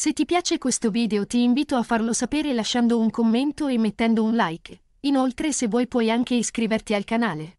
Se ti piace questo video ti invito a farlo sapere lasciando un commento e mettendo un like. Inoltre se vuoi puoi anche iscriverti al canale.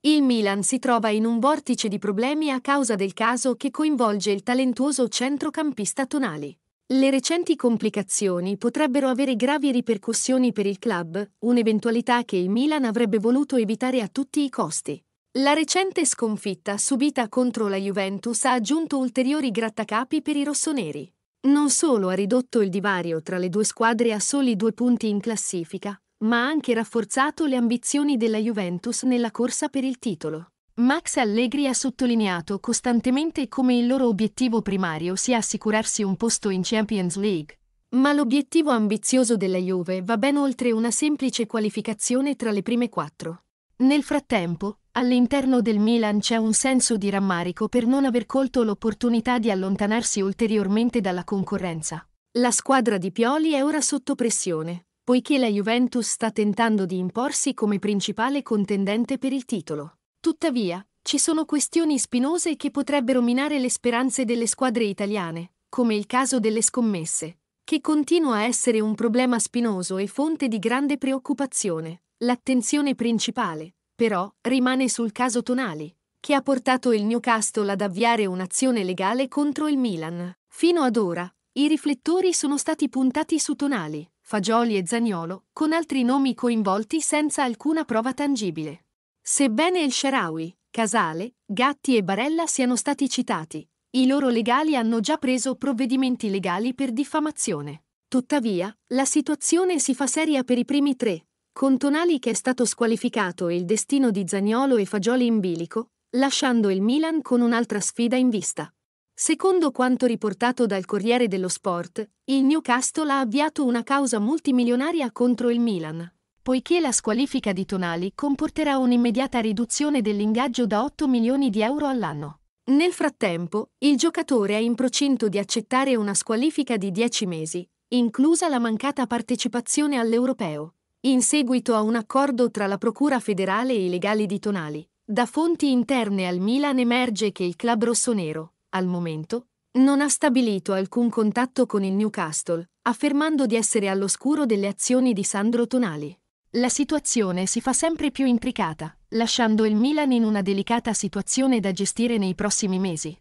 Il Milan si trova in un vortice di problemi a causa del caso che coinvolge il talentuoso centrocampista Tonali. Le recenti complicazioni potrebbero avere gravi ripercussioni per il club, un'eventualità che il Milan avrebbe voluto evitare a tutti i costi. La recente sconfitta subita contro la Juventus ha aggiunto ulteriori grattacapi per i rossoneri. Non solo ha ridotto il divario tra le due squadre a soli due punti in classifica, ma ha anche rafforzato le ambizioni della Juventus nella corsa per il titolo. Max Allegri ha sottolineato costantemente come il loro obiettivo primario sia assicurarsi un posto in Champions League. Ma l'obiettivo ambizioso della Juve va ben oltre una semplice qualificazione tra le prime quattro. Nel frattempo, All'interno del Milan c'è un senso di rammarico per non aver colto l'opportunità di allontanarsi ulteriormente dalla concorrenza. La squadra di Pioli è ora sotto pressione, poiché la Juventus sta tentando di imporsi come principale contendente per il titolo. Tuttavia, ci sono questioni spinose che potrebbero minare le speranze delle squadre italiane, come il caso delle scommesse, che continua a essere un problema spinoso e fonte di grande preoccupazione. L'attenzione principale, però, rimane sul caso Tonali, che ha portato il Newcastle ad avviare un'azione legale contro il Milan. Fino ad ora, i riflettori sono stati puntati su Tonali, Fagioli e Zagnolo, con altri nomi coinvolti senza alcuna prova tangibile. Sebbene il Sharawi, Casale, Gatti e Barella siano stati citati, i loro legali hanno già preso provvedimenti legali per diffamazione. Tuttavia, la situazione si fa seria per i primi tre, con Tonali che è stato squalificato e il destino di Zagnolo e Fagioli in bilico, lasciando il Milan con un'altra sfida in vista. Secondo quanto riportato dal Corriere dello Sport, il Newcastle ha avviato una causa multimilionaria contro il Milan, poiché la squalifica di Tonali comporterà un'immediata riduzione dell'ingaggio da 8 milioni di euro all'anno. Nel frattempo, il giocatore è in procinto di accettare una squalifica di 10 mesi, inclusa la mancata partecipazione all'Europeo in seguito a un accordo tra la Procura federale e i legali di Tonali. Da fonti interne al Milan emerge che il club rossonero, al momento, non ha stabilito alcun contatto con il Newcastle, affermando di essere all'oscuro delle azioni di Sandro Tonali. La situazione si fa sempre più intricata, lasciando il Milan in una delicata situazione da gestire nei prossimi mesi.